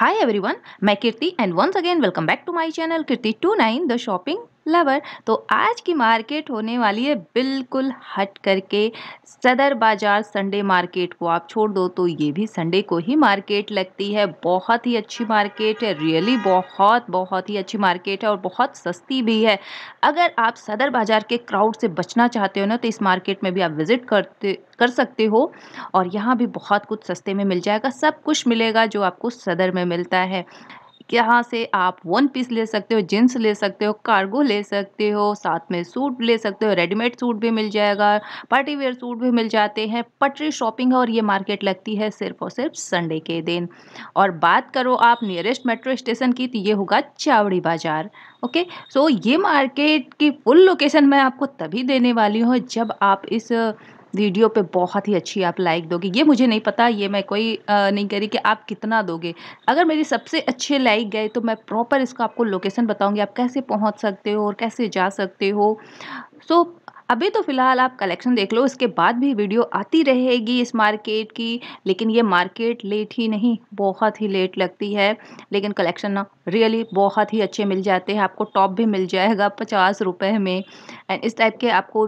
Hi everyone, my Kirti and once again welcome back to my channel Kirti29 The Shopping lover तो आज की market होने वाली है बिल्कुल हट करके सदर बाजार संडे मार्केट को आप छोड़ दो तो ये भी संडे को ही मार्केट लगती है बहुत ही अच्छी मार्केट है रियली बहुत बहुत ही अच्छी मार्केट है और बहुत सस्ती भी है अगर आप सदर बाजार के क्राउड से बचना चाहते हो ना तो इस मार्केट में भी आप विज़िट करते कर सकते हो और यहाँ भी बहुत कुछ सस्ते में मिल जाएगा सब कुछ मिलेगा जो आपको सदर में मिलता है यहाँ से आप वन पीस ले सकते हो जीन्स ले सकते हो कार्गो ले सकते हो साथ में सूट ले सकते हो रेडीमेड सूट भी मिल जाएगा पार्टी वेयर सूट भी मिल जाते हैं पटरी शॉपिंग है और ये मार्केट लगती है सिर्फ और सिर्फ संडे के दिन और बात करो आप नियरेस्ट मेट्रो स्टेशन की तो ये होगा चावड़ी बाजार ओके सो ये मार्केट की फुल लोकेशन मैं आपको तभी देने वाली हूँ जब आप इस वीडियो पे बहुत ही अच्छी आप लाइक दोगे ये मुझे नहीं पता ये मैं कोई आ, नहीं करी कि आप कितना दोगे अगर मेरी सबसे अच्छे लाइक गए तो मैं प्रॉपर इसका आपको लोकेशन बताऊँगी आप कैसे पहुँच सकते हो और कैसे जा सकते हो सो so, अभी तो फ़िलहाल आप कलेक्शन देख लो इसके बाद भी वीडियो आती रहेगी इस मार्केट की लेकिन ये मार्केट लेट ही नहीं बहुत ही लेट लगती है लेकिन कलेक्शन ना रियली बहुत ही अच्छे मिल जाते हैं आपको टॉप भी मिल जाएगा पचास रुपये में एंड इस टाइप के आपको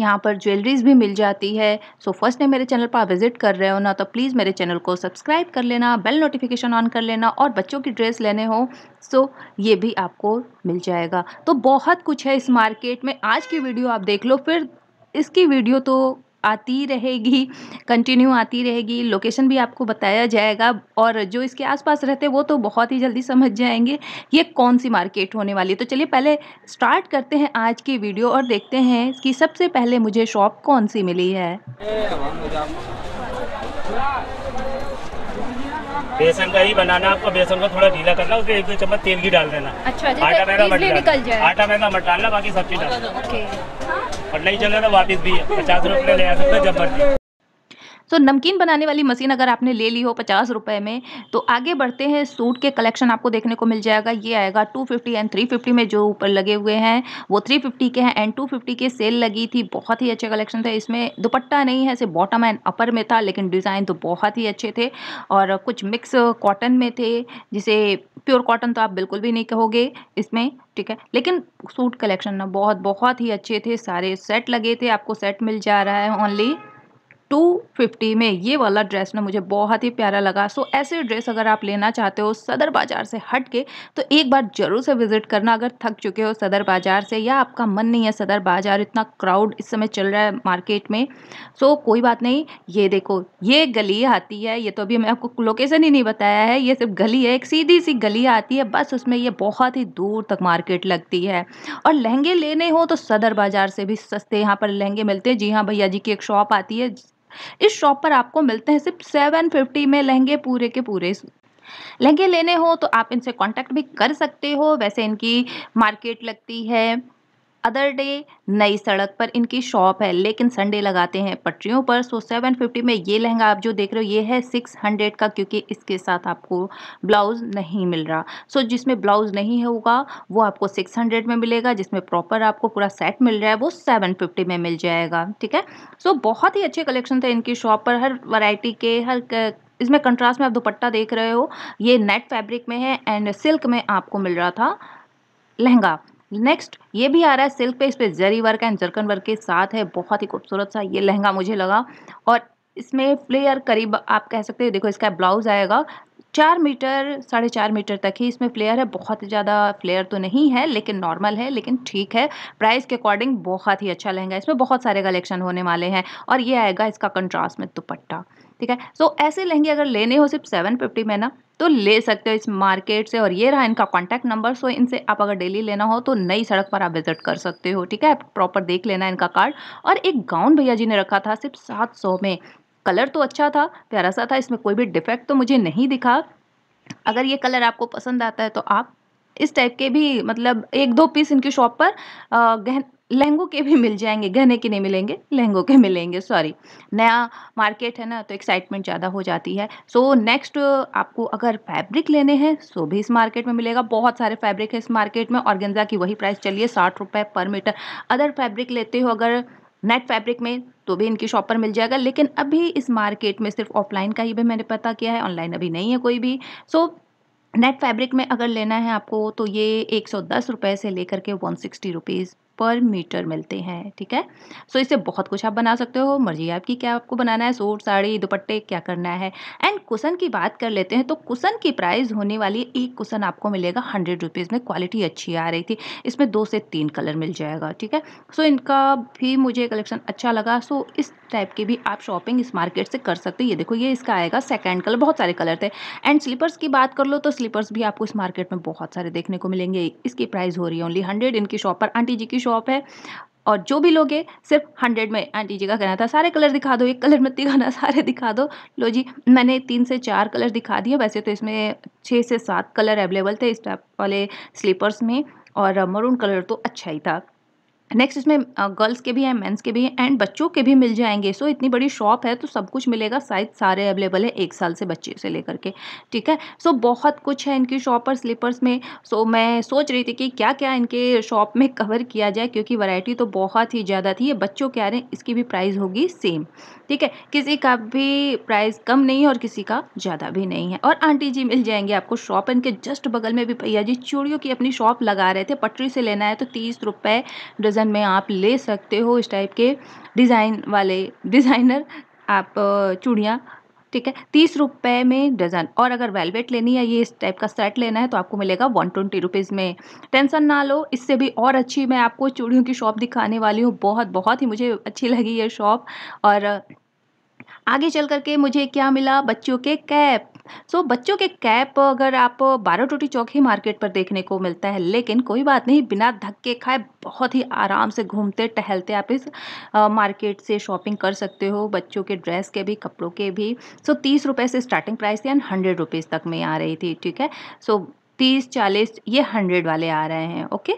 यहाँ पर ज्वेलरीज भी मिल जाती है सो फर्स्ट टाइम मेरे चैनल पर आप विजिट कर रहे हो ना तो प्लीज़ मेरे चैनल को सब्सक्राइब कर लेना बेल नोटिफिकेशन ऑन कर लेना और बच्चों की ड्रेस लेने हो सो ये भी आपको मिल जाएगा तो बहुत कुछ है इस मार्केट में आज की वीडियो आप देख लो फिर इसकी वीडियो तो आती रहेगी कंटिन्यू आती रहेगी लोकेशन भी आपको बताया जाएगा और जो इसके आसपास रहते हैं वो तो बहुत ही जल्दी समझ जाएंगे ये कौन सी मार्केट होने वाली है तो चलिए पहले स्टार्ट करते हैं आज की वीडियो और देखते हैं कि सबसे पहले मुझे शॉप कौन सी मिली है बेसन का ही बनाना आपको बेसन को थोड़ा ढीला करना उसके एक दो चम्मच तेल भी डाल देना अच्छा आटा महंगा मत डालना आटा महंगा मत डालना बाकी सब चीज डालना और नहीं चल रहा तो वापस भी पचास रुपये ले आ सकते जब मर्जी तो नमकीन बनाने वाली मशीन अगर आपने ले ली हो पचास रुपये में तो आगे बढ़ते हैं सूट के कलेक्शन आपको देखने को मिल जाएगा ये आएगा two fifty and three fifty में जो ऊपर लगे हुए हैं वो थ्री फिफ्टी के हैं एंड टू फिफ्टी के सेल लगी थी बहुत ही अच्छे कलेक्शन थे इसमें दुपट्टा नहीं है सिर्फ बॉटम एंड अपर में था लेकिन डिज़ाइन तो बहुत ही अच्छे थे और कुछ मिक्स कॉटन में थे जिसे प्योर कॉटन तो आप बिल्कुल भी नहीं कहोगे इसमें ठीक है लेकिन सूट कलेक्शन ना बहुत बहुत ही अच्छे थे सारे सेट लगे थे आपको सेट मिल जा रहा है ओनली टू फिफ्टी में ये वाला ड्रेस ना मुझे बहुत ही प्यारा लगा सो ऐसे ड्रेस अगर आप लेना चाहते हो सदर बाज़ार से हट के तो एक बार ज़रूर से विज़िट करना अगर थक चुके हो सदर बाज़ार से या आपका मन नहीं है सदर बाज़ार इतना क्राउड इस समय चल रहा है मार्केट में सो कोई बात नहीं ये देखो ये गली आती है ये तो अभी मैं आपको लोकेशन ही नहीं बताया है ये सिर्फ गली है एक सीधी सी गली आती है बस उसमें ये बहुत ही दूर तक मार्केट लगती है और लहंगे लेने हो तो सदर बाज़ार से भी सस्ते यहाँ पर लहंगे मिलते हैं जी हाँ भैया जी की एक शॉप आती है इस शॉप पर आपको मिलते हैं सिर्फ सेवन फिफ्टी में लहंगे पूरे के पूरे लहंगे लेने हो तो आप इनसे कांटेक्ट भी कर सकते हो वैसे इनकी मार्केट लगती है अदर डे नई सड़क पर इनकी शॉप है लेकिन संडे लगाते हैं पटरियों पर सो सेवन फिफ्टी में ये लहंगा आप जो देख रहे हो ये है सिक्स हंड्रेड का क्योंकि इसके साथ आपको ब्लाउज़ नहीं मिल रहा सो जिसमें ब्लाउज़ नहीं होगा वो आपको सिक्स हंड्रेड में मिलेगा जिसमें प्रॉपर आपको पूरा सेट मिल रहा है वो सेवन फिफ्टी में मिल जाएगा ठीक है सो बहुत ही अच्छे कलेक्शन थे इनकी शॉप पर हर वराइटी के हर इसमें कंट्रास्ट में आप दुपट्टा देख रहे हो ये नेट फैब्रिक में है एंड सिल्क में आपको मिल रहा था लहंगा नेक्स्ट ये भी आ रहा है सिल्क पे इस पर zari work and zircon work के साथ है बहुत ही खूबसूरत सा ये लहंगा मुझे लगा और इसमें फ्लेयर करीब आप कह सकते हो देखो इसका ब्लाउज आएगा चार मीटर साढ़े चार मीटर तक ही इसमें फ्लेयर है बहुत ही ज़्यादा फ्लेयर तो नहीं है लेकिन नॉर्मल है लेकिन ठीक है प्राइस के अकॉर्डिंग बहुत ही अच्छा लहंगा इसमें बहुत सारे कलेक्शन होने वाले हैं और ये आएगा इसका कंट्रास्ट में दुपट्टा ठीक है सो ऐसे लहंगे अगर लेने हो सिर्फ सेवन फिफ्टी में ना तो ले सकते हो इस मार्केट से और ये रहा इनका कॉन्टैक्ट नंबर सो इनसे आप अगर डेली लेना हो तो नई सड़क पर आप विजिट कर सकते हो ठीक है आप प्रॉपर देख लेना इनका कार्ड और एक गाउन भैया जी ने रखा था सिर्फ सात सौ में कलर तो अच्छा था प्यारा सा था इसमें कोई भी डिफेक्ट तो मुझे नहीं दिखा अगर ये कलर आपको पसंद आता है तो आप इस टाइप के भी मतलब एक दो पीस इनकी शॉप पर गहन लहंगों के भी मिल जाएंगे गहने के नहीं मिलेंगे लहंगों के मिलेंगे सॉरी नया मार्केट है ना तो एक्साइटमेंट ज़्यादा हो जाती है सो so, नेक्स्ट आपको अगर फैब्रिक लेने हैं सो भी इस मार्केट में मिलेगा बहुत सारे फैब्रिक है इस मार्केट में ऑर्गेन्जा की वही प्राइस चलिए साठ रुपये पर मीटर अदर फैब्रिक लेते हो अगर नेट फैब्रिक में तो भी इनकी शॉप पर मिल जाएगा लेकिन अभी इस मार्केट में सिर्फ ऑफलाइन का ही भी मैंने पता किया है ऑनलाइन अभी नहीं है कोई भी सो so, नेट फैब्रिक में अगर लेना है आपको तो ये एक सौ दस रुपये से लेकर के one sixty rupees per metre मिलते हैं ठीक है सो so, इससे बहुत कुछ आप बना सकते हो मर्जी आपकी क्या आपको बनाना है सूट साड़ी दुपट्टे क्या करना है एंड कुशन की बात कर लेते हैं तो कुसन की प्राइस होने वाली एक कुसन आपको मिलेगा हंड्रेड रुपीज़ में क्वालिटी अच्छी आ रही थी इसमें दो से तीन कलर मिल जाएगा ठीक है सो so, इनका भी मुझे कलेक्शन अच्छा लगा सो so, इस टाइप की भी आप शॉपिंग इस मार्केट से कर सकते हो ये देखो ये इसका आएगा सेकेंड कलर बहुत सारे कलर थे एंड स्लीपर्स की बात कर लो तो स्लीपर्स भी आपको इस मार्केट में बहुत सारे देखने को मिलेंगे इसकी प्राइस हो रही है ओनली हंड्रेड इनकी शॉप पर आंटी जी की शॉप है और जो भी लोगे सिर्फ हंड्रेड में आंटी जी का कहना था सारे कलर दिखा दो एक कलर मत दिखाना सारे दिखा दो लो जी मैंने तीन से चार कलर दिखा दिए वैसे तो इसमें छः से सात कलर अवेलेबल थे इस टाइप वाले स्लीपर्स में और मरून कलर तो अच्छा ही था नेक्स्ट इसमें गर्ल्स के भी हैं मेंस के भी हैं एंड बच्चों के भी मिल जाएंगे सो so, इतनी बड़ी शॉप है तो सब कुछ मिलेगा साइज सारे अवेलेबल है एक साल से बच्चे से लेकर के ठीक है सो so, बहुत कुछ है इनकी शॉप पर स्लीपर्स में सो so, मैं सोच रही थी कि क्या क्या इनके शॉप में कवर किया जाए क्योंकि वैरायटी तो बहुत ही ज़्यादा थी ये बच्चों के आ रहे हैं इसकी भी प्राइस होगी सेम ठीक है किसी का भी प्राइस कम नहीं है और किसी का ज़्यादा भी नहीं है और आंटी जी मिल जाएंगे आपको शॉप इनके जस्ट बगल में भी भैया जी चूड़ियों की अपनी शॉप लगा रहे थे पटरी से लेना है तो तीस रुपये डजन में आप ले सकते हो इस टाइप के डिज़ाइन वाले डिज़ाइनर आप चूड़ियाँ ठीक है तीस रुपये में डजन और अगर वेलवेट लेनी है ये इस टाइप का सेट लेना है तो आपको मिलेगा वन ट्वेंटी रुपीज़ में टेंशन ना लो इससे भी और अच्छी मैं आपको चूड़ियों की शॉप दिखाने वाली हूँ बहुत बहुत ही मुझे अच्छी लगी ये शॉप और आगे चल करके मुझे क्या मिला बच्चों के कैप सो so, बच्चों के कैप अगर आप बारह टोटी चौक ही मार्केट पर देखने को मिलता है लेकिन कोई बात नहीं बिना धक्के खाए बहुत ही आराम से घूमते टहलते आप इस मार्केट से शॉपिंग कर सकते हो बच्चों के ड्रेस के भी कपड़ों के भी सो so, तीस रुपये से स्टार्टिंग प्राइस थी एंड हंड्रेड रुपीज़ तक में आ रही थी ठीक है सो so, तीस चालीस ये हंड्रेड वाले आ रहे हैं ओके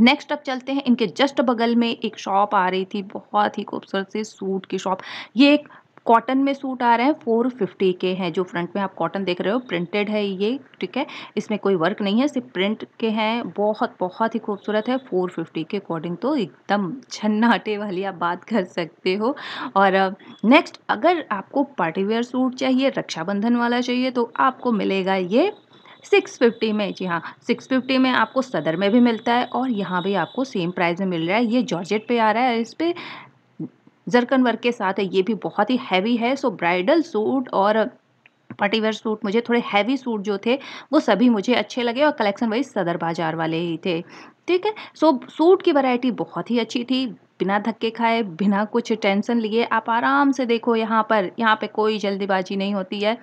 नेक्स्ट अब चलते हैं इनके जस्ट बगल में एक शॉप आ रही थी बहुत ही खूबसूरत सी सूट की शॉप ये एक कॉटन में सूट आ रहे हैं फोर फिफ्टी के हैं जो फ्रंट में आप कॉटन देख रहे हो प्रिंटेड है ये ठीक है इसमें कोई वर्क नहीं है सिर्फ प्रिंट के हैं बहुत बहुत ही खूबसूरत है फोर फिफ्टी के अकॉर्डिंग तो एकदम छन्नाटे वाली आप बात कर सकते हो और नेक्स्ट अगर आपको पार्टीवेयर सूट चाहिए रक्षाबंधन वाला चाहिए तो आपको मिलेगा ये सिक्स फिफ्टी में जी हाँ सिक्स फिफ्टी में आपको सदर में भी मिलता है और यहाँ भी आपको सेम प्राइस में मिल रहा है ये जॉर्जेट पे आ रहा है इस पर जरकन वर्क के साथ है ये भी बहुत ही हैवी है सो ब्राइडल सूट और पार्टीवेयर सूट मुझे थोड़े हैवी सूट जो थे वो सभी मुझे अच्छे लगे और कलेक्शन वाइज सदर बाजार वाले ही थे ठीक है सो सूट की वैरायटी बहुत ही अच्छी थी बिना धक्के खाए बिना कुछ टेंशन लिए आप आराम से देखो यहाँ पर यहाँ पे कोई जल्दीबाजी नहीं होती है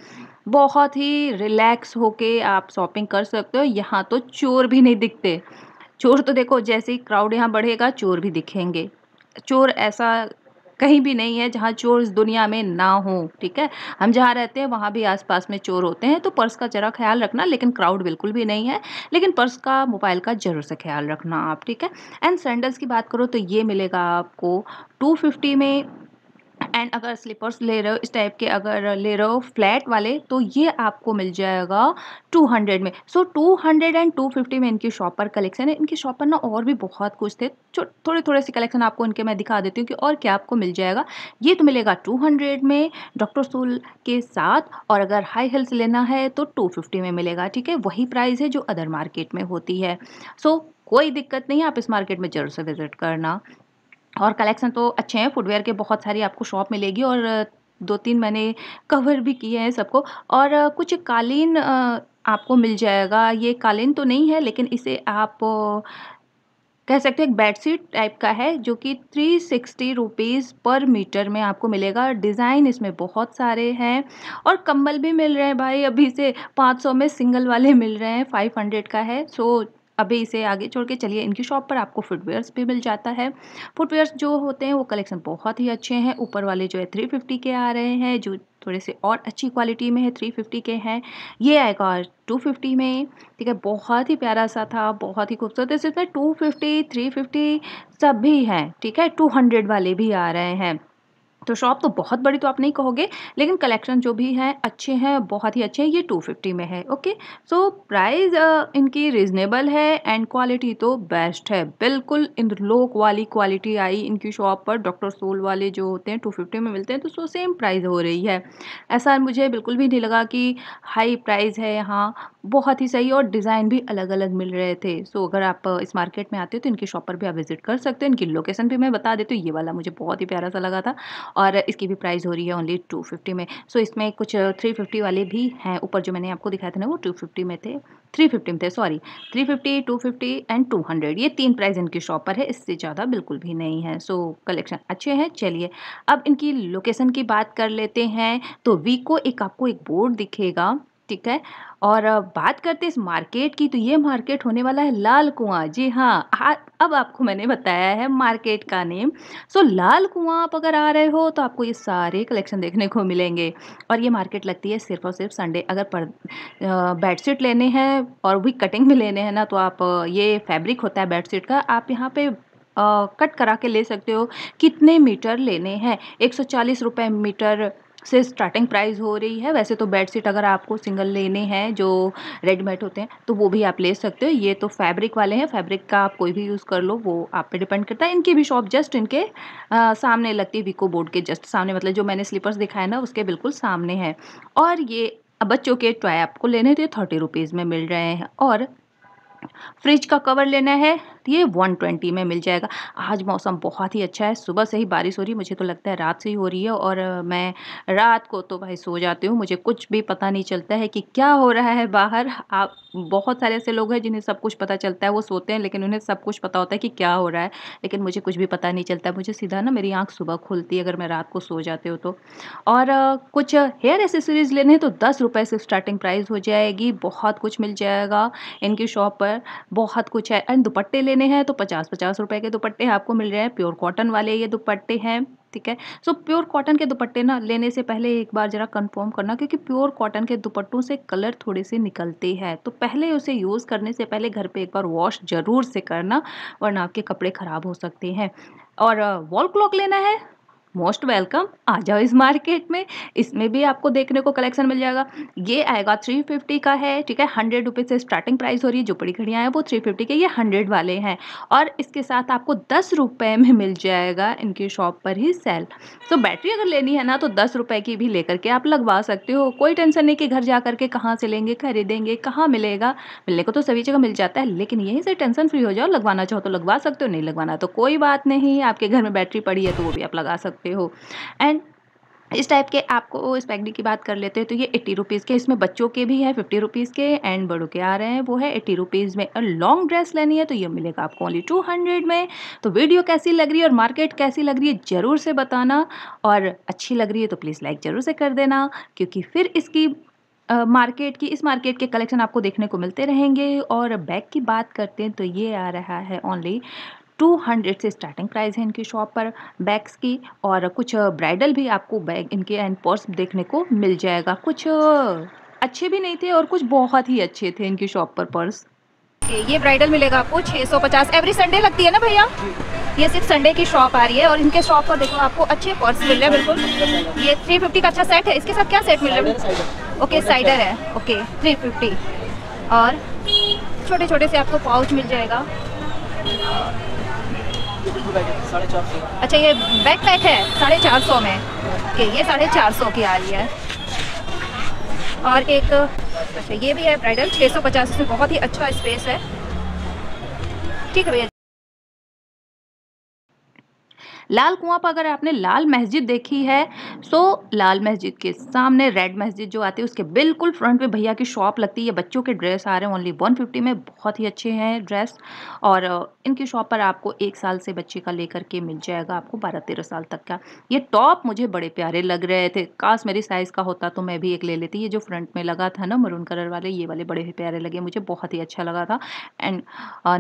बहुत ही रिलैक्स होके आप शॉपिंग कर सकते हो यहाँ तो चोर भी नहीं दिखते चोर तो देखो जैसे ही क्राउड यहाँ बढ़ेगा चोर भी दिखेंगे चोर ऐसा कहीं भी नहीं है जहाँ चोर इस दुनिया में ना हो ठीक है हम जहाँ रहते हैं वहाँ भी आसपास में चोर होते हैं तो पर्स का ज़रा ख्याल रखना लेकिन क्राउड बिल्कुल भी नहीं है लेकिन पर्स का मोबाइल का ज़रूर से ख्याल रखना आप ठीक है एंड सैंडल्स की बात करो तो ये मिलेगा आपको टू फिफ्टी में एंड अगर स्लीपर्स ले रहे हो इस टाइप के अगर ले रहे हो फ्लैट वाले तो ये आपको मिल जाएगा 200 में सो so, 200 एंड 250 में इनकी शॉप पर कलेक्शन है इनकी शॉप पर ना और भी बहुत कुछ थे थोड़े थोड़े से कलेक्शन आपको इनके मैं दिखा देती हूँ कि और क्या आपको मिल जाएगा ये तो मिलेगा 200 में डॉक्टर सोल के साथ और अगर हाई हिल्स लेना है तो 250 में मिलेगा ठीक है वही प्राइस है जो अदर मार्केट में होती है सो so, कोई दिक्कत नहीं आप इस मार्केट में जरूर से विज़िट करना और कलेक्शन तो अच्छे हैं फुटवेयर के बहुत सारी आपको शॉप मिलेगी और दो तीन मैंने कवर भी किए हैं सबको और कुछ कालीन आपको मिल जाएगा ये कालीन तो नहीं है लेकिन इसे आप कह सकते हैं एक बेडशीट टाइप का है जो कि three sixty rupees per metre में आपको मिलेगा डिज़ाइन इसमें बहुत सारे हैं और कंबल भी मिल रहे हैं भाई अभी से पाँच सौ में सिंगल वाले मिल रहे हैं फाइव हंड्रेड का है सो अभी इसे आगे छोड़ के चलिए इनकी शॉप पर आपको फुटवेयर्स भी मिल जाता है फुटवेयर्स जो होते हैं वो कलेक्शन बहुत ही अच्छे हैं ऊपर वाले जो है थ्री फिफ्टी के आ रहे हैं जो थोड़े से और अच्छी क्वालिटी में है थ्री फिफ्टी के हैं ये आएगा टू फिफ्टी में ठीक है बहुत ही प्यारा सा था बहुत ही खूबसूरत है इसमें टू फिफ्टी थ्री फिफ्टी सब भी हैं ठीक है टू हंड्रेड वाले भी आ रहे हैं तो शॉप तो बहुत बड़ी तो आप नहीं कहोगे लेकिन कलेक्शन जो भी हैं अच्छे हैं बहुत ही अच्छे हैं ये टू फिफ्टी में है ओके सो प्राइस इनकी रिजनेबल है एंड क्वालिटी तो बेस्ट है बिल्कुल इन लोक वाली क्वालिटी आई इनकी शॉप पर डॉक्टर सोल वाले जो होते हैं टू फिफ्टी में मिलते हैं तो सो सेम प्राइस हो रही है ऐसा मुझे बिल्कुल भी नहीं लगा कि हाई प्राइज़ है यहाँ बहुत ही सही और डिज़ाइन भी अलग अलग मिल रहे थे सो so, अगर आप इस मार्केट में आते हो तो इनकी शॉप पर भी आप विज़िट कर सकते हो इनकी लोकेशन भी मैं बता देती हूँ ये वाला मुझे बहुत ही प्यारा सा लगा था और इसकी भी प्राइस हो रही है ओनली टू फिफ्टी में सो इसमें कुछ थ्री फिफ्टी वाले भी हैं ऊपर जो मैंने आपको दिखाया था ना वो टू फिफ्टी में थे थ्री फिफ्टी में थे sorry three fifty two fifty and two hundred ये तीन प्राइस इनकी शॉप पर है इससे ज़्यादा बिल्कुल भी नहीं है सो कलेक्शन अच्छे हैं चलिए अब इनकी लोकेशन की बात कर लेते हैं तो वीको एक आपको एक बोर्ड दिखेगा ठीक है और बात करते इस मार्केट की तो ये मार्केट होने वाला है लाल कुआं जी हाँ आ, अब आपको मैंने बताया है मार्केट का नेम सो लाल कुआं आप अगर आ रहे हो तो आपको ये सारे कलेक्शन देखने को मिलेंगे और ये मार्केट लगती है सिर्फ और सिर्फ संडे अगर पर बेडशीट लेने हैं और भी कटिंग भी लेने हैं ना तो आप ये फैब्रिक होता है बेडशीट का आप यहाँ पर आ, कट करा के ले सकते हो कितने मीटर लेने हैं एक सौ चालीस रुपये मीटर से स्टार्टिंग प्राइस हो रही है वैसे तो बेड शीट अगर आपको सिंगल लेने हैं जो रेडीमेड होते हैं तो वो भी आप ले सकते हो ये तो फैब्रिक वाले हैं फैब्रिक का आप कोई भी यूज़ कर लो वो आप पे डिपेंड करता है इनकी भी शॉप जस्ट इनके आ, सामने लगती है विको बोर्ड के जस्ट सामने मतलब जो मैंने स्लीपर्स दिखाए ना उसके बिल्कुल सामने है और ये बच्चों के टॉय आपको लेने थे थर्टी रुपीज़ में मिल रहे हैं और फ्रिज का कवर लेना है सकती है 120 में मिल जाएगा आज मौसम बहुत ही अच्छा है सुबह से ही बारिश हो रही है मुझे तो लगता है रात से ही हो रही है और मैं रात को तो भाई सो जाती हूँ मुझे कुछ भी पता नहीं चलता है कि क्या हो रहा है बाहर आप बहुत सारे ऐसे लोग हैं जिन्हें सब कुछ पता चलता है वो सोते हैं लेकिन उन्हें सब कुछ पता होता है कि क्या हो रहा है लेकिन मुझे कुछ भी पता नहीं चलता है मुझे सीधा ना मेरी आँख सुबह खुलती है अगर मैं रात को सो जाते हो तो और कुछ हेयर एसेसरीज़ लेने हैं तो दस रुपये से स्टार्टिंग प्राइस हो जाएगी बहुत कुछ मिल जाएगा इनकी शॉप पर बहुत कुछ है एंड दुपट्टे ले लेने हैं तो पचास पचास रुपए के दुपट्टे आपको मिल रहे हैं प्योर कॉटन वाले ये दुपट्टे हैं ठीक है सो so, प्योर कॉटन के दुपट्टे ना लेने से पहले एक बार ज़रा कंफर्म करना क्योंकि प्योर कॉटन के दुपट्टों से कलर थोड़े से निकलते हैं तो पहले उसे यूज़ करने से पहले घर पे एक बार वॉश ज़रूर से करना वरना आपके कपड़े ख़राब हो सकते हैं और वॉल क्लॉक लेना है मोस्ट वेलकम आ जाओ इस मार्केट में इसमें भी आपको देखने को कलेक्शन मिल जाएगा ये आएगा थ्री फिफ्टी का है ठीक है हंड्रेड रुपीज़ से स्टार्टिंग प्राइस हो रही है जो बड़ी घड़ियाँ हैं वो थ्री फिफ्टी के ये हंड्रेड वाले हैं और इसके साथ आपको दस रुपये में मिल जाएगा इनकी शॉप पर ही सेल तो बैटरी अगर लेनी है ना तो दस रुपये की भी लेकर के आप लगवा सकते हो कोई टेंशन नहीं कि घर जा करके कहाँ से लेंगे खरीदेंगे कहाँ मिलेगा मिलने को तो सभी जगह मिल जाता है लेकिन यहीं से टेंशन फ्री हो जाओ लगवाना चाहो तो लगवा सकते हो नहीं लगवाना तो कोई बात नहीं आपके घर में बैटरी पड़ी है तो वो भी आप लगा सकते हो सकते हो एंड इस टाइप के आपको इस स्पैगडी की बात कर लेते हैं तो ये एट्टी रुपीज़ के इसमें बच्चों के भी है फिफ्टी रुपीज़ के एंड बड़ों के आ रहे हैं वो है एट्टी रुपीज़ में और लॉन्ग ड्रेस लेनी है तो ये मिलेगा आपको ओनली टू हंड्रेड में तो वीडियो कैसी लग रही है और मार्केट कैसी लग रही है ज़रूर से बताना और अच्छी लग रही है तो प्लीज़ लाइक ज़रूर से कर देना क्योंकि फिर इसकी मार्केट uh, की इस मार्केट के कलेक्शन आपको देखने को मिलते रहेंगे और बैग की बात करते हैं तो ये आ रहा है ओनली टू हंड्रेड से स्टार्टिंग प्राइस है इनकी शॉप पर बैग्स की और कुछ ब्राइडल भी आपको बैग इनके एंड पर्स देखने को मिल जाएगा कुछ अच्छे भी नहीं थे और कुछ बहुत ही अच्छे थे इनकी शॉप पर पर्स ये ब्राइडल मिलेगा आपको 650 एवरी संडे लगती है ना भैया ये सिर्फ संडे की शॉप आ रही है और इनके शॉप पर देखो आपको अच्छे पर्स मिल रहे हैं बिल्कुल ये 350 का अच्छा सेट है इसके साथ क्या सेट मिल रहा है ओके साइडर है ओके 350 और छोटे छोटे से आपको पाउच मिल जाएगा अच्छा ये बैक पैक है साढ़े चार सौ में ये ये साढ़े चार सौ की आ रही है और एक अच्छा ये भी है ब्राइडल छः सौ पचास बहुत ही अच्छा स्पेस है ठीक है भैया लाल कुआं पर अगर आपने लाल मस्जिद देखी है सो लाल मस्जिद के सामने रेड मस्जिद जो आती है उसके बिल्कुल फ्रंट पे भैया की शॉप लगती है बच्चों के ड्रेस आ रहे हैं ओनली वन फिफ्टी में बहुत ही अच्छे हैं ड्रेस और इनकी शॉप पर आपको एक साल से बच्चे का लेकर के मिल जाएगा आपको बारह तेरह साल तक का ये टॉप मुझे बड़े प्यारे लग रहे थे काश मेरी साइज़ का होता तो मैं भी एक ले लेती ये जो फ्रंट में लगा था ना मरून कलर वाले ये वाले बड़े ही प्यारे लगे मुझे बहुत ही अच्छा लगा था एंड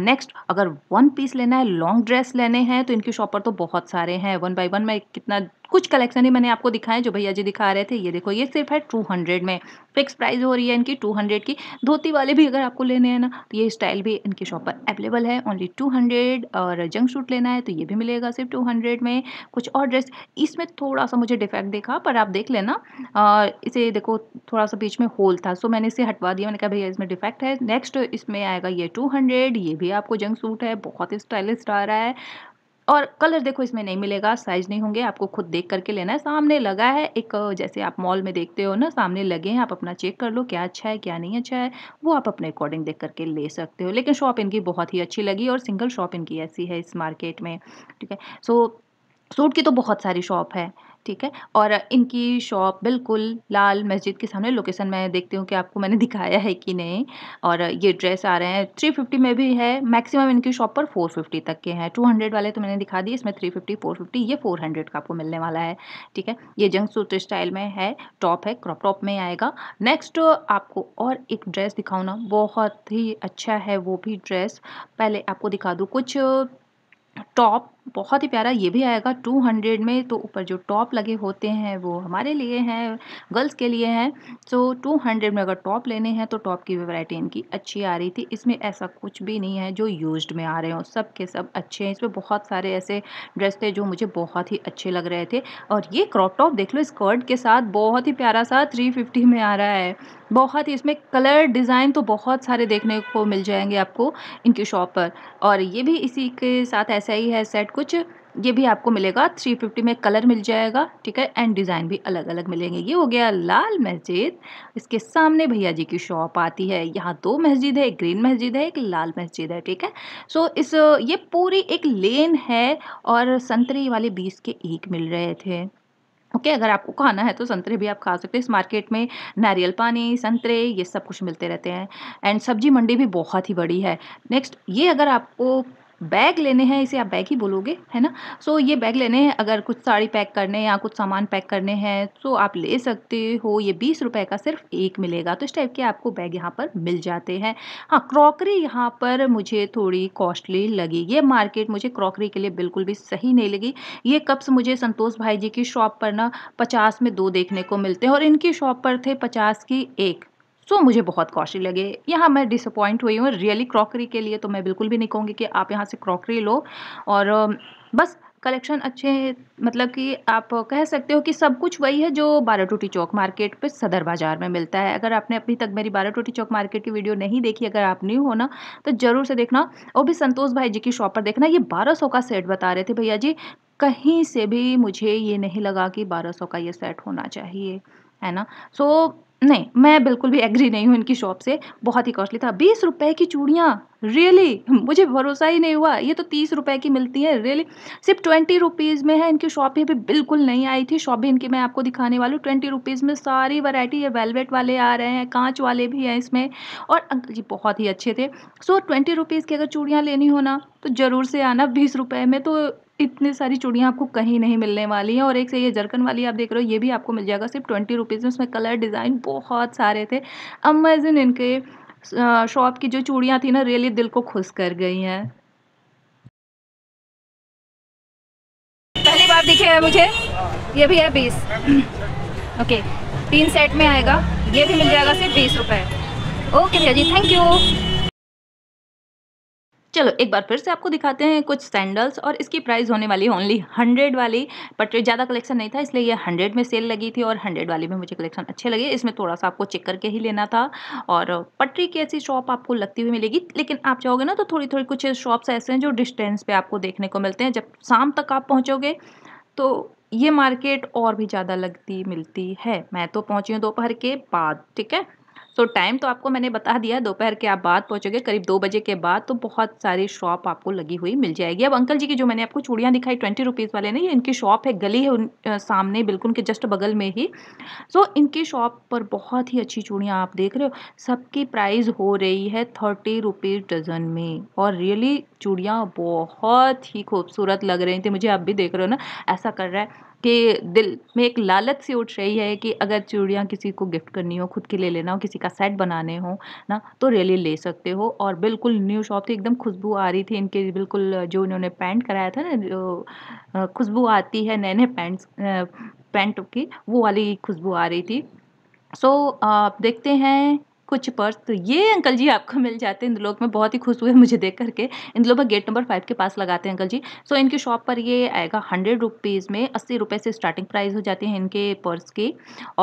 नेक्स्ट अगर वन पीस लेना है लॉन्ग ड्रेस लेने हैं तो इनकी शॉप पर तो बहुत सारे आ रहे हैं वन बाय वन में कितना कुछ कलेक्शन ही मैंने आपको दिखाए जो भैया जी दिखा रहे थे ये देखो ये सिर्फ है टू हंड्रेड में फिक्स प्राइस हो रही है इनकी टू हंड्रेड की धोती वाले भी अगर आपको लेने हैं ना तो ये स्टाइल भी इनकी शॉप पर अवेलेबल है ओनली टू हंड्रेड और जंक सूट लेना है तो ये भी मिलेगा सिर्फ टू हंड्रेड में कुछ और ड्रेस इसमें थोड़ा सा मुझे डिफेक्ट देखा पर आप देख लेना और इसे देखो थोड़ा सा बीच में होल था सो मैंने इसे हटवा दिया मैंने कहा भैया इसमें डिफेक्ट है नेक्स्ट इसमें आएगा ये टू हंड्रेड ये भी आपको जंक सूट है बहुत ही स्टाइलिश आ रहा है और कलर देखो इसमें नहीं मिलेगा साइज नहीं होंगे आपको खुद देख करके लेना है सामने लगा है एक जैसे आप मॉल में देखते हो ना सामने लगे हैं आप अपना चेक कर लो क्या अच्छा है क्या नहीं अच्छा है वो आप अपने अकॉर्डिंग देख करके ले सकते हो लेकिन शॉप इनकी बहुत ही अच्छी लगी और सिंगल शॉप इनकी ऐसी है इस मार्केट में ठीक है सो सूट की तो बहुत सारी शॉप है ठीक है और इनकी शॉप बिल्कुल लाल मस्जिद के सामने लोकेशन मैं देखती हूँ कि आपको मैंने दिखाया है कि नहीं और ये ड्रेस आ रहे हैं थ्री फिफ्टी में भी है मैक्सिमम इनकी शॉप पर फोर फिफ्टी तक के हैं टू हंड्रेड वाले तो मैंने दिखा दिए इसमें थ्री फिफ्टी फोर फिफ्टी ये फोर हंड्रेड का आपको मिलने वाला है ठीक है ये जंग सूट स्टाइल में है टॉप है क्रॉप टॉप में आएगा नेक्स्ट आपको और एक ड्रेस दिखाऊँ ना बहुत ही अच्छा है वो भी ड्रेस पहले आपको दिखा दूँ कुछ टॉप बहुत ही प्यारा ये भी आएगा 200 में तो ऊपर जो टॉप लगे होते हैं वो हमारे लिए हैं गर्ल्स के लिए हैं सो टू 200 में अगर टॉप लेने हैं तो टॉप की वैरायटी इनकी अच्छी आ रही थी इसमें ऐसा कुछ भी नहीं है जो यूज्ड में आ रहे हो सब के सब अच्छे हैं इसमें बहुत सारे ऐसे ड्रेस थे जो मुझे बहुत ही अच्छे लग रहे थे और ये क्रॉप टॉप देख लो स्कर्ट के साथ बहुत ही प्यारा सा थ्री में आ रहा है बहुत ही इसमें कलर डिज़ाइन तो बहुत सारे देखने को मिल जाएंगे आपको इनकी शॉप पर और ये भी इसी के साथ ऐसा ही है सेट कुछ ये भी आपको मिलेगा थ्री फिफ्टी में कलर मिल जाएगा ठीक है एंड डिज़ाइन भी अलग अलग मिलेंगे ये हो गया लाल मस्जिद इसके सामने भैया जी की शॉप आती है यहाँ दो मस्जिद है एक ग्रीन मस्जिद है एक लाल मस्जिद है ठीक है सो so, इस ये पूरी एक लेन है और संतरी वाले बीस के एक मिल रहे थे ओके okay, अगर आपको खाना है तो संतरे भी आप खा सकते हैं इस मार्केट में नारियल पानी संतरे ये सब कुछ मिलते रहते हैं एंड सब्जी मंडी भी बहुत ही बड़ी है नेक्स्ट ये अगर आपको बैग लेने हैं इसे आप बैग ही बोलोगे है ना सो ये बैग लेने हैं अगर कुछ साड़ी पैक करने या कुछ सामान पैक करने हैं तो आप ले सकते हो ये बीस रुपये का सिर्फ एक मिलेगा तो इस टाइप के आपको बैग यहाँ पर मिल जाते हैं हाँ क्रॉकरी यहाँ पर मुझे थोड़ी कॉस्टली लगी ये मार्केट मुझे क्रॉकरी के लिए बिल्कुल भी सही नहीं लगी ये कप्स मुझे संतोष भाई जी की शॉप पर ना पचास में दो देखने को मिलते हैं और इनकी शॉप पर थे पचास की एक सो so, मुझे बहुत कौशी लगे यहाँ मैं डिसअपॉइंट हुई हूँ रियली क्रॉकरी के लिए तो मैं बिल्कुल भी नहीं कहूँगी कि आप यहाँ से क्रॉकरी लो और बस कलेक्शन अच्छे हैं मतलब कि आप कह सकते हो कि सब कुछ वही है जो बारह टूटी चौक मार्केट पे सदर बाज़ार में मिलता है अगर आपने अभी तक मेरी बारह टूटी चौक मार्केट की वीडियो नहीं देखी अगर आप न्यू हो ना तो ज़रूर से देखना और भी संतोष भाई जी की शॉप पर देखना ये बारह सौ का सेट बता रहे थे भैया जी कहीं से भी मुझे ये नहीं लगा कि बारह सौ का ये सेट होना चाहिए है ना सो so, नहीं मैं बिल्कुल भी एग्री नहीं हूँ इनकी शॉप से बहुत ही कॉस्टली था बीस रुपए की चूड़ियाँ रियली really? मुझे भरोसा ही नहीं हुआ ये तो तीस रुपए की मिलती है रियली really? सिर्फ ट्वेंटी रुपीज़ में है इनकी शॉप ये भी बिल्कुल नहीं आई थी शॉप भी इनकी मैं आपको दिखाने वाली हूँ ट्वेंटी रुपीज़ में सारी वैरायटी ये वेलवेट वाले आ रहे हैं कांच वाले भी हैं इसमें और जी बहुत ही अच्छे थे सो ट्वेंटी रुपीज़ की अगर चूड़ियाँ लेनी हो ना तो ज़रूर से आना बीस रुपये में तो इतनी सारी चूड़ियाँ आपको कहीं नहीं मिलने वाली हैं और एक से ये जरकन वाली आप देख रहे हो ये भी आपको मिल जाएगा सिर्फ ट्वेंटी रुपीज़ में उसमें कलर डिज़ाइन बहुत सारे थे अमेजिन इनके शॉप की जो चूड़ियाँ थी ना रियली दिल को खुश कर गई हैं पहली बार दिखे है मुझे ये भी है बीस ओके तीन सेट में आएगा ये भी मिल जाएगा सिर्फ बीस रुपये ओके भैया जी थैंक यू चलो एक बार फिर से आपको दिखाते हैं कुछ सैंडल्स और इसकी प्राइस होने वाली ओनली हंड्रेड वाली बट ज़्यादा कलेक्शन नहीं था इसलिए ये हंड्रेड में सेल लगी थी और हंड्रेड वाली में मुझे कलेक्शन अच्छे लगे इसमें थोड़ा सा आपको चेक करके ही लेना था और पटरी की ऐसी शॉप आपको लगती हुई मिलेगी लेकिन आप चाहोगे ना तो थोड़ी थोड़ी कुछ शॉप्स ऐसे हैं जो डिस्टेंस पर आपको देखने को मिलते हैं जब शाम तक आप पहुँचोगे तो ये मार्केट और भी ज़्यादा लगती मिलती है मैं तो पहुँची हूँ दोपहर के बाद ठीक है सो टाइम तो आपको मैंने बता दिया दोपहर के आप बाद पहुंचोगे करीब दो बजे के बाद तो बहुत सारी शॉप आपको लगी हुई मिल जाएगी अब अंकल जी की जो मैंने आपको चूड़ियाँ दिखाई ट्वेंटी रुपीज़ वाले ना ये इनकी शॉप है गली है सामने बिल्कुल उनके जस्ट बगल में ही सो so, इनकी शॉप पर बहुत ही अच्छी चूड़ियाँ आप देख रहे हो सबकी प्राइस हो रही है थर्टी रुपीज़ डजन में और रियली चूड़ियाँ बहुत ही खूबसूरत लग रही थी मुझे आप भी देख रहे हो ना ऐसा कर रहा है कि दिल में एक लालच सी उठ रही है कि अगर चूड़ियाँ किसी को गिफ्ट करनी हो खुद के ले लेना हो किसी का सेट बनाने हो ना तो रियली ले सकते हो और बिल्कुल न्यू शॉप थी एकदम खुशबू आ रही थी इनके बिल्कुल जो इन्होंने पैंट कराया था ना जो खुशबू आती है नए नए पैंट्स पैंट की वो वाली खुशबू आ रही थी सो so, आप देखते हैं कुछ पर्स तो ये अंकल जी आपको मिल जाते हैं इन लोग में बहुत ही खुश हुए मुझे देख करके इन लोग गेट नंबर फाइव के पास लगाते हैं अंकल जी सो इनकी शॉप पर ये आएगा हंड्रेड रुपीज़ में अस्सी रुपये से स्टार्टिंग प्राइस हो जाती है इनके पर्स की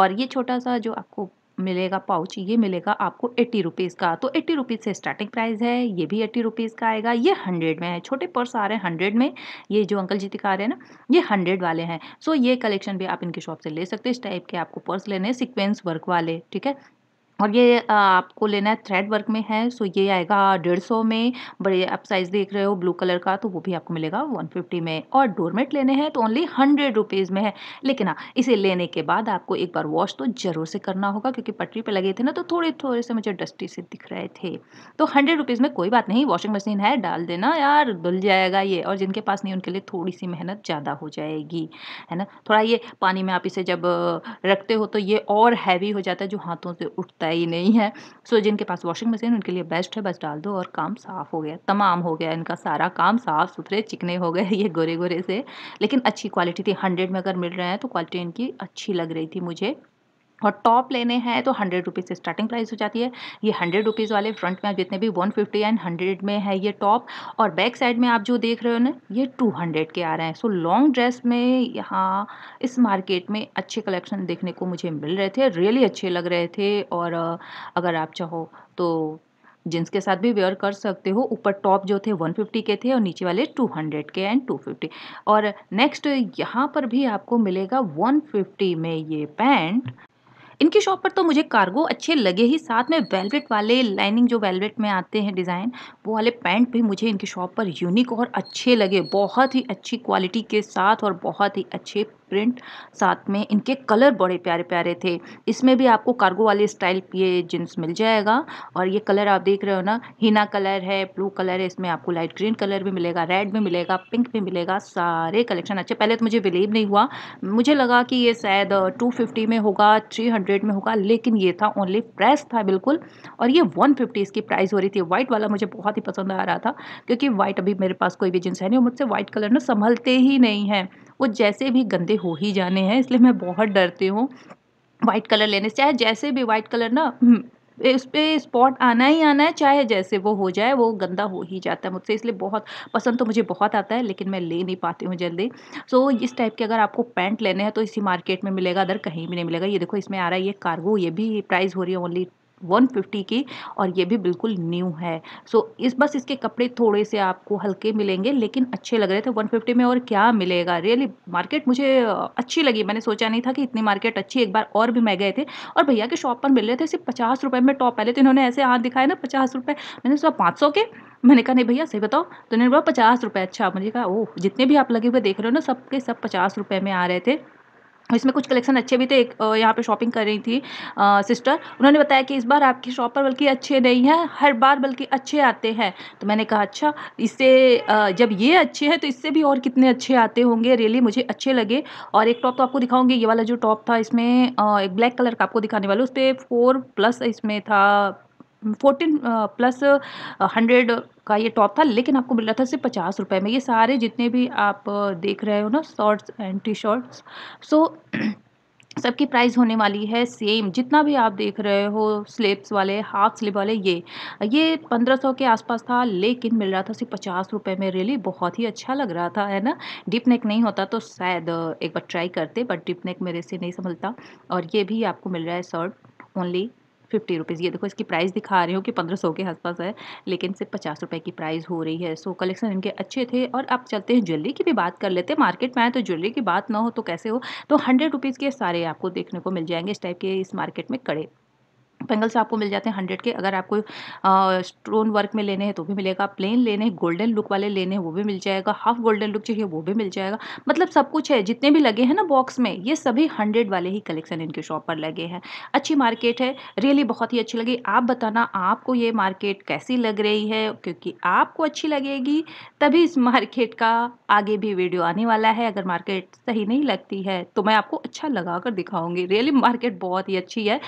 और ये छोटा सा जो आपको मिलेगा पाउच ये मिलेगा आपको एट्टी रुपीज़ का तो एट्टी रुपीज़ से स्टार्टिंग प्राइस है ये भी एट्टी रुपीज़ का आएगा ये हंड्रेड में है छोटे पर्स आ रहे हैं हंड्रेड में ये जो अंकल जी दिखा रहे हैं ना ये हंड्रेड वाले हैं सो ये कलेक्शन भी आप इनके शॉप से ले सकते हैं इस टाइप के आपको पर्स लेने सिक्वेंस वर्क वाले ठीक है और ये आपको लेना है थ्रेड वर्क में है सो ये आएगा डेढ़ सौ में बड़े आप साइज़ देख रहे हो ब्लू कलर का तो वो भी आपको मिलेगा वन फिफ्टी में और डोरमेट लेने हैं तो ओनली हंड्रेड रुपीज़ में है लेकिन हाँ इसे लेने के बाद आपको एक बार वॉश तो ज़रूर से करना होगा क्योंकि पटरी पर लगे थे ना तो थोड़े थोड़े से मुझे डस्टी से दिख रहे थे तो हंड्रेड रुपीज़ में कोई बात नहीं वॉशिंग मशीन है डाल देना यार धुल जाएगा ये और जिनके पास नहीं उनके लिए थोड़ी सी मेहनत ज़्यादा हो जाएगी है ना थोड़ा ये पानी में आप इसे जब रखते हो तो ये और हैवी हो जाता है जो हाथों से उठता है है ही नहीं है सो so, जिनके पास वॉशिंग मशीन उनके लिए बेस्ट है बस डाल दो और काम साफ़ हो गया तमाम हो गया इनका सारा काम साफ़ सुथरे चिकने हो गए ये गोरे गोरे से लेकिन अच्छी क्वालिटी थी हंड्रेड में अगर मिल रहे हैं तो क्वालिटी इनकी अच्छी लग रही थी मुझे और टॉप लेने हैं तो हंड्रेड रुपीज़ से स्टार्टिंग प्राइस हो जाती है ये हंड्रेड रुपीज़ वाले फ्रंट में आप जितने भी वन फिफ्टी एंड हंड्रेड में है ये टॉप और बैक साइड में आप जो देख रहे हो ना ये टू हंड्रेड के आ रहे हैं सो लॉन्ग ड्रेस में यहाँ इस मार्केट में अच्छे कलेक्शन देखने को मुझे मिल रहे थे रियली अच्छे लग रहे थे और अगर आप चाहो तो जींस के साथ भी वेयर कर सकते हो ऊपर टॉप जो थे 150 के थे और नीचे वाले 200 के एंड 250 और नेक्स्ट यहाँ पर भी आपको मिलेगा 150 में ये पैंट इनकी शॉप पर तो मुझे कार्गो अच्छे लगे ही साथ में वेलवेट वाले लाइनिंग जो वेलवेट में आते हैं डिज़ाइन वो वाले पैंट भी मुझे इनकी शॉप पर यूनिक और अच्छे लगे बहुत ही अच्छी क्वालिटी के साथ और बहुत ही अच्छे प्रिंट साथ में इनके कलर बड़े प्यारे प्यारे थे इसमें भी आपको कार्गो वाले स्टाइल ये जीन्स मिल जाएगा और ये कलर आप देख रहे हो ना हीना कलर है ब्लू कलर है इसमें आपको लाइट ग्रीन कलर भी मिलेगा रेड भी मिलेगा पिंक भी मिलेगा सारे कलेक्शन अच्छे पहले तो मुझे बिलीव नहीं हुआ मुझे लगा कि ये शायद टू फिफ्टी में होगा थ्री हंड्रेड में होगा लेकिन ये था ओनली प्रेस था बिल्कुल और ये वन फिफ्टी इसकी प्राइस हो रही थी वाइट वाला मुझे बहुत ही पसंद आ रहा था क्योंकि व्हाइट अभी मेरे पास कोई भी जींस है नहीं मुझसे वाइट कलर ना संभलते ही नहीं है वो जैसे भी गंदे हो ही जाने हैं इसलिए मैं बहुत डरती हूँ वाइट कलर लेने से चाहे जैसे भी वाइट कलर ना इस पर स्पॉट आना ही आना है चाहे जैसे वो हो जाए वो गंदा हो ही जाता है मुझसे इसलिए बहुत पसंद तो मुझे बहुत आता है लेकिन मैं ले नहीं पाती हूँ जल्दी सो so, इस टाइप के अगर आपको पैंट लेने हैं तो इसी मार्केट में मिलेगा अदर कहीं भी नहीं मिलेगा ये देखो इसमें आ रहा है ये कार्गो ये भी प्राइस हो रही है ओनली 150 की और ये भी बिल्कुल न्यू है सो so, इस बस इसके कपड़े थोड़े से आपको हल्के मिलेंगे लेकिन अच्छे लग रहे थे 150 में और क्या मिलेगा रियली मार्केट मुझे अच्छी लगी मैंने सोचा नहीं था कि इतनी मार्केट अच्छी एक बार और भी मैं गए थे और भैया के शॉप पर मिल रहे थे सिर्फ पचास रुपये में टॉप पहले तो इन्होंने ऐसे हाथ दिखाए ना पचास रुपये मैंने सोचा पाँच के मैंने कहा नहीं भैया सही बताओ तो इन्होंने बोला पचास रुपये अच्छा मुझे कहा ओह जितने भी आप लगे हुए देख रहे हो ना सबके सब पचास रुपये में आ रहे थे इसमें कुछ कलेक्शन अच्छे भी थे एक यहाँ पे शॉपिंग कर रही थी आ, सिस्टर उन्होंने बताया कि इस बार आपकी शॉप पर बल्कि अच्छे नहीं हैं हर बार बल्कि अच्छे आते हैं तो मैंने कहा अच्छा इससे जब ये अच्छे हैं तो इससे भी और कितने अच्छे आते होंगे रियली मुझे अच्छे लगे और एक टॉप तो आपको दिखाऊंगी ये वाला जो टॉप था इसमें आ, एक ब्लैक कलर का आपको दिखाने वाला उस पर फोर प्लस इसमें था फोर्टीन प्लस हंड्रेड का ये टॉप था लेकिन आपको मिल रहा था सिर्फ पचास रुपये में ये सारे जितने भी आप देख रहे हो ना shorts and T shirts so सबकी प्राइस होने वाली है सेम जितना भी आप देख रहे हो स्लिप्स वाले हाफ स्लिप वाले ये ये पंद्रह सौ के आसपास था लेकिन मिल रहा था सिर्फ पचास रुपये में रियली बहुत ही अच्छा लग रहा था है ना डिप नेक नहीं होता तो शायद एक बार ट्राई करते बट डिप नेक मेरे से नहीं समझता और ये भी आपको मिल रहा है शॉर्ट ओनली फिफ्टी रुपीज़ ये देखो इसकी प्राइस दिखा रही हूँ कि पंद्रह सौ के आसपास है लेकिन सिर्फ पचास रुपये की प्राइस हो रही है सो कलेक्शन इनके अच्छे थे और अब चलते हैं ज्वेलरी की भी बात कर लेते हैं मार्केट में आए तो ज्वेलरी की बात ना हो तो कैसे हो तो हंड्रेड रुपीज़ के सारे आपको देखने को मिल जाएंगे इस टाइप के इस मार्केट में कड़े पेंगल्स आपको मिल जाते हैं हंड्रेड के अगर आपको स्टोन वर्क में लेने हैं तो भी मिलेगा प्लेन लेने हैं गोल्डन लुक वाले लेने हैं वो भी मिल जाएगा हाफ गोल्डन लुक चाहिए वो भी मिल जाएगा मतलब सब कुछ है जितने भी लगे हैं ना बॉक्स में ये सभी हंड्रेड वाले ही कलेक्शन इनके शॉप पर लगे हैं अच्छी मार्केट है रियली बहुत ही अच्छी लगी आप बताना आपको ये मार्केट कैसी लग रही है क्योंकि आपको अच्छी लगेगी तभी इस मार्केट का आगे भी वीडियो आने वाला है अगर मार्केट सही नहीं लगती है तो मैं आपको अच्छा लगा कर दिखाऊंगी रियली मार्केट बहुत ही अच्छी है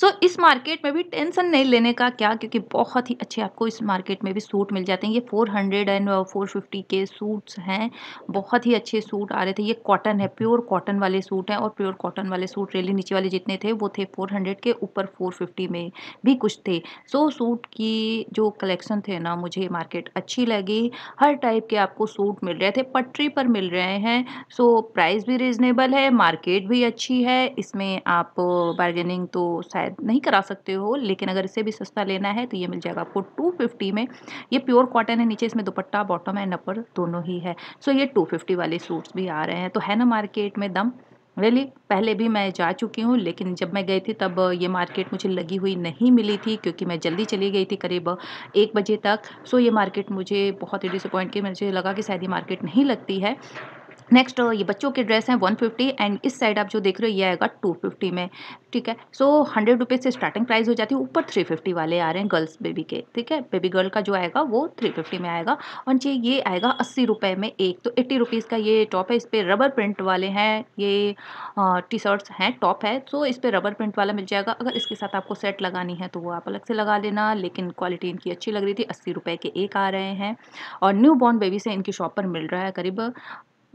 सो इस मार्केट में भी टेंशन नहीं लेने का क्या क्योंकि बहुत ही अच्छे आपको इस मार्केट में भी सूट मिल जाते हैं ये four hundred and four fifty के सूट्स हैं बहुत ही अच्छे सूट आ रहे थे ये कॉटन है प्योर कॉटन वाले सूट हैं और प्योर कॉटन वाले सूट रेली नीचे वाले जितने थे वो थे फोर हंड्रेड के ऊपर फोर फिफ्टी में भी कुछ थे सो so, सूट की जो कलेक्शन थे ना मुझे मार्केट अच्छी लगी हर टाइप के आपको सूट मिल रहे थे पटरी पर मिल रहे हैं सो प्राइस भी रिजनेबल है मार्केट भी अच्छी है इसमें आप बार्गेनिंग तो शायद शायद नहीं करा सकते हो लेकिन अगर इसे भी सस्ता लेना है तो ये मिल जाएगा आपको टू फिफ्टी में ये प्योर कॉटन है नीचे इसमें दुपट्टा बॉटम एंड अपर दोनों ही है सो ये टू फिफ्टी वाले सूट्स भी आ रहे हैं तो है ना मार्केट में दम रियली really, पहले भी मैं जा चुकी हूँ लेकिन जब मैं गई थी तब ये मार्केट मुझे लगी हुई नहीं मिली थी क्योंकि मैं जल्दी चली गई थी करीब एक बजे तक सो ये मार्केट मुझे बहुत ही डिसअपॉइंट की मुझे लगा कि शायद ये मार्केट नहीं लगती है नेक्स्ट ये बच्चों के ड्रेस हैं 150 एंड इस साइड आप जो देख रहे हो ये आएगा 250 में ठीक है सो हंड्रेड रुपीज़ से स्टार्टिंग प्राइस हो जाती है ऊपर 350 वाले आ रहे हैं गर्ल्स बेबी के ठीक है बेबी गर्ल का जो आएगा वो 350 में आएगा और जी ये आएगा अस्सी रुपये में एक तो एट्टी रुपीज़ का ये टॉप है इस पर रबर प्रिंट वाले हैं ये टी शर्ट्स हैं टॉप है सो तो इस पर रबर प्रिंट वाला मिल जाएगा अगर इसके साथ आपको सेट लगानी है तो वो आप अलग से लगा लेना लेकिन क्वालिटी इनकी अच्छी लग रही थी अस्सी के एक आ रहे हैं और न्यू बॉर्न बेबी से इनकी शॉप पर मिल रहा है करीब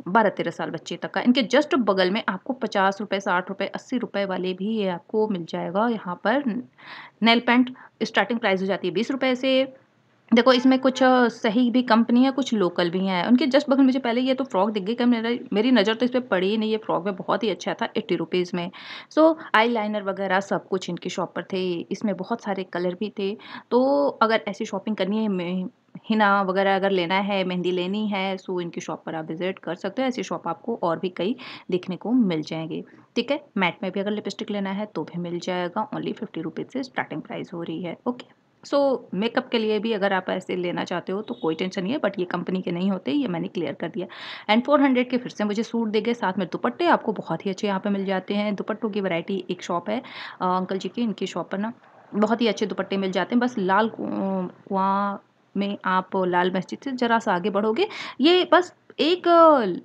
बारह तेरह साल बच्चे तक का इनके जस्ट बगल में आपको पचास रुपये साठ रुपये अस्सी रुपये वाले भी ये आपको मिल जाएगा यहाँ पर नेल पेंट स्टार्टिंग प्राइस हो जाती है बीस रुपये से देखो इसमें कुछ सही भी कंपनी है कुछ लोकल भी हैं उनके जस्ट बगल मुझे पहले ये तो फ्रॉक दिख गई मेरा मेरी नज़र तो इस पर पड़ी ही नहीं ये फ्रॉक में बहुत ही अच्छा था एट्टी रुपीज़ में सो आई लाइनर वगैरह सब कुछ इनकी शॉप पर थे इसमें बहुत सारे कलर भी थे तो अगर ऐसी शॉपिंग करनी है हिना वगैरह अगर लेना है मेहंदी लेनी है सो इनकी शॉप पर आप विज़िट कर सकते हो ऐसी शॉप आपको और भी कई देखने को मिल जाएंगे ठीक है मैट में भी अगर लिपस्टिक लेना है तो भी मिल जाएगा ओनली फिफ्टी रुपीज़ से स्टार्टिंग प्राइस हो रही है ओके सो so, मेकअप के लिए भी अगर आप ऐसे लेना चाहते हो तो कोई टेंशन नहीं है बट ये कंपनी के नहीं होते ये मैंने क्लियर कर दिया एंड फोर हंड्रेड के फिर से मुझे सूट दे गए साथ में दुपट्टे आपको बहुत ही अच्छे यहाँ पे मिल जाते हैं दुपट्टों की वैरायटी एक शॉप है आ, अंकल जी की इनकी शॉप पर ना बहुत ही अच्छे दुपट्टे मिल जाते हैं बस लाल कुआ में आप लाल मस्जिद से ज़रा सा आगे बढ़ोगे ये बस एक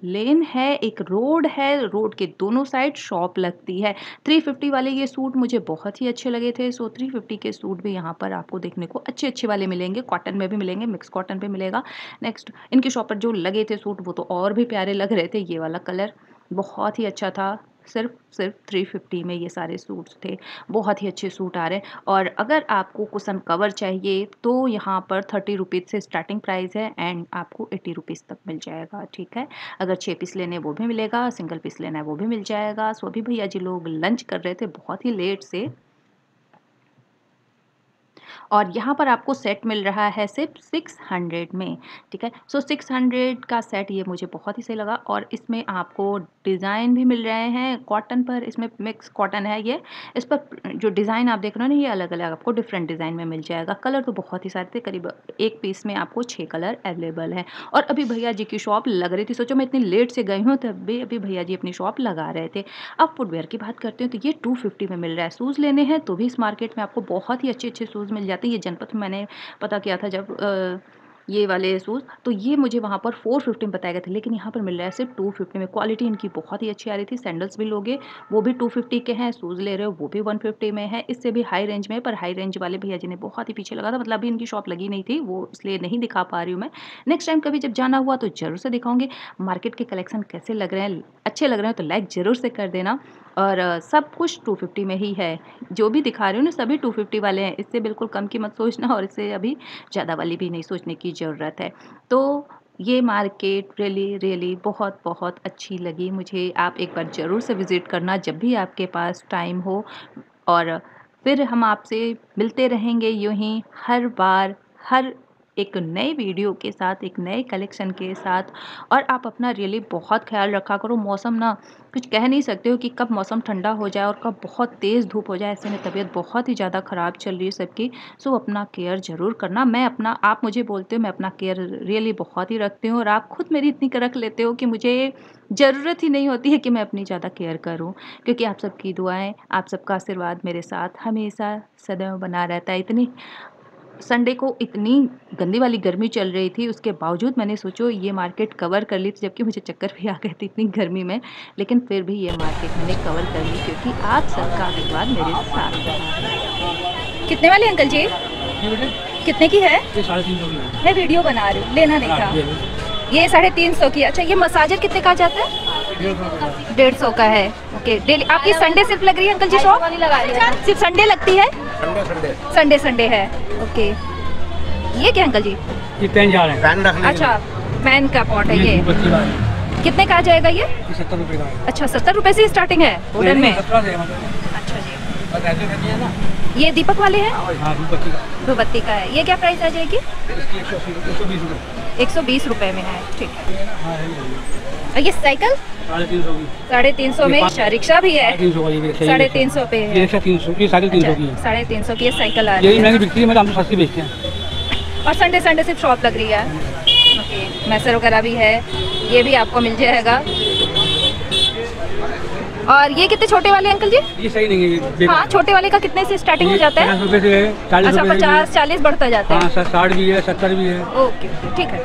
लेन है एक रोड है रोड के दोनों साइड शॉप लगती है 350 वाले ये सूट मुझे बहुत ही अच्छे लगे थे सो 350 के सूट भी यहाँ पर आपको देखने को अच्छे अच्छे वाले मिलेंगे कॉटन में भी मिलेंगे मिक्स कॉटन पे मिलेगा नेक्स्ट इनके शॉप पर जो लगे थे सूट वो तो और भी प्यारे लग रहे थे ये वाला कलर बहुत ही अच्छा था सिर्फ सिर्फ थ्री फिफ्टी में ये सारे सूट्स थे बहुत ही अच्छे सूट आ रहे हैं और अगर आपको कुसन कवर चाहिए तो यहाँ पर थर्टी रुपीज़ से स्टार्टिंग प्राइस है एंड आपको एट्टी रुपीज़ तक मिल जाएगा ठीक है अगर छः पीस लेने वो भी मिलेगा सिंगल पीस लेना है वो भी मिल जाएगा सो अभी भैया जी लोग लंच कर रहे थे बहुत ही लेट से और यहाँ पर आपको सेट मिल रहा है सिर्फ सिक्स हंड्रेड में ठीक है सो सिक्स हंड्रेड का सेट ये मुझे बहुत ही सही लगा और इसमें आपको डिज़ाइन भी मिल रहे हैं कॉटन पर इसमें मिक्स कॉटन है ये इस पर जो डिज़ाइन आप देख रहे हो ना ये अलग अलग आपको डिफरेंट डिज़ाइन में मिल जाएगा कलर तो बहुत ही सारे थे करीब एक पीस में आपको छः कलर अवेलेबल है और अभी भैया जी की शॉप लग रही थी सोचो मैं इतनी लेट से गई हूँ तब भी अभी भैया जी अपनी शॉप लगा रहे थे अब फुटवेयर की बात करते हैं तो ये टू फिफ्टी में मिल रहा है शूज़ लेने हैं तो भी इस मार्केट में आपको बहुत ही अच्छे अच्छे शूज़ मिल जाते जाते हैं ये जनपथ मैंने पता किया था जब आ, ये वाले शूज़ तो ये मुझे वहाँ पर फोर फिफ्टी में बताया गया था लेकिन यहाँ पर मिल रहा है सिर्फ टू फिफ्टी में क्वालिटी इनकी बहुत ही अच्छी आ रही थी सैंडल्स भी लोगे वो भी टू फिफ्टी के हैं शूज़ ले रहे हो वो भी वन फिफ्टी में है इससे भी हाई रेंज में पर हाई रेंज वाले भैया जी ने बहुत ही पीछे लगा था मतलब अभी इनकी शॉप लगी नहीं थी वो इसलिए नहीं दिखा पा रही हूँ मैं नेक्स्ट टाइम कभी जब जाना हुआ तो ज़रूर से दिखाऊंगी मार्केट के कलेक्शन कैसे लग रहे हैं अच्छे लग रहे हैं तो लाइक ज़रूर से कर देना और सब कुछ टू फिफ्टी में ही है जो भी दिखा रही हूँ ना सभी टू फिफ्टी वाले हैं इससे बिल्कुल कम कीमत सोचना और इससे अभी ज़्यादा वाली भी नहीं सोचने की ज़रूरत है तो ये मार्केट रियली रियली बहुत बहुत अच्छी लगी मुझे आप एक बार ज़रूर से विज़िट करना जब भी आपके पास टाइम हो और फिर हम आपसे मिलते रहेंगे यूँ ही हर बार हर एक नए वीडियो के साथ एक नए कलेक्शन के साथ और आप अपना रियली बहुत ख्याल रखा करो मौसम ना कुछ कह नहीं सकते हो कि कब मौसम ठंडा हो जाए और कब बहुत तेज़ धूप हो जाए ऐसे में तबीयत बहुत ही ज़्यादा ख़राब चल रही है सबकी सो अपना केयर ज़रूर करना मैं अपना आप मुझे बोलते हो मैं अपना केयर रियली बहुत ही रखती हूँ और आप खुद मेरी इतनी रख लेते हो कि मुझे ज़रूरत ही नहीं होती है कि मैं अपनी ज़्यादा केयर करूँ क्योंकि आप सबकी दुआएं आप सबका आशीर्वाद मेरे साथ हमेशा सदैव बना रहता है इतनी संडे को इतनी गंदी वाली गर्मी चल रही थी उसके बावजूद मैंने सोचो ये मार्केट कवर कर ली थी तो जबकि मुझे चक्कर भी आ गए थे इतनी गर्मी में लेकिन फिर भी ये मार्केट मैंने कवर कर ली क्योंकि आप सबका आशीर्वाद मेरे साथ रहा कितने वाले अंकल जी कितने की है मैं वीडियो बना रही हूँ लेना नहीं हाँ, था ये साढ़े तीन सौ की अच्छा ये मसाजर कितने का जाता है डेढ़ सौ का है ओके डेली आपकी संडे सिर्फ लग रही है अंकल जी शॉप सिर्फ संडे लगती है संडे संडे है ओके ये क्या अंकल जी ये जा रहे हैं अच्छा पेन का पॉट है ये कितने का आ जाएगा ये सत्तर रुपए का अच्छा सत्तर रुपए से स्टार्टिंग है होटल में मतलब। अच्छा जी ये दीपक वाले हैं हाँ, का है ये क्या प्राइस आ जाएगी एक सौ बीस रुपए में है ठीक है हाँ, ये साइकिल साढ़े तीन सौ में अच्छा, रिक्शा भी है साढ़े तीन सौ पे अच्छा, साढ़े तीन सौ की साइकिल आ रही है और संडे संडे सिर्फ शॉप लग रही है मैसर वगैरह भी है ये भी आपको मिल जाएगा और ये कितने छोटे वाले अंकल जी ये सही नहीं है हाँ छोटे वाले का कितने से स्टार्टिंग हो जाता है पचास चालीस अच्छा बढ़ता जाता है हाँ, साठ भी है सत्तर भी है ओके ठीक है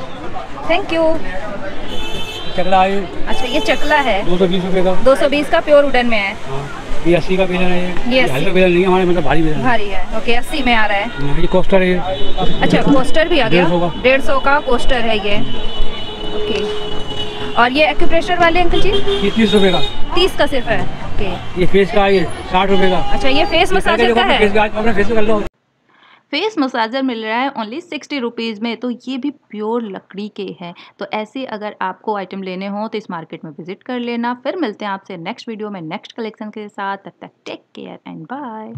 थैंक यू चकला है अच्छा ये चकला है दो सौ बीस रूपए का दो सौ बीस का प्योर उडन में है हाँ, ये अस्सी का बेलन है ये हल्का बेलन नहीं हमारे मतलब भारी बेलन भारी है ओके अस्सी में आ रहा है हाँ, ये कोस्टर है अच्छा कोस्टर भी आ गया डेढ़ सौ का कोस्टर है ये ओके और ये एक्यूप्रेशर वाले अंकल जी ये तीस रुपए का तीस का सिर्फ है ओके ये फेस का ये साठ रुपए का अच्छा ये फेस मसाज का है फेस मसाजर मिल रहा है ओनली सिक्सटी रुपीज़ में तो ये भी प्योर लकड़ी के हैं तो ऐसे अगर आपको आइटम लेने हो तो इस मार्केट में विजिट कर लेना फिर मिलते हैं आपसे नेक्स्ट वीडियो में नेक्स्ट कलेक्शन के साथ तब तक टेक केयर एंड बाय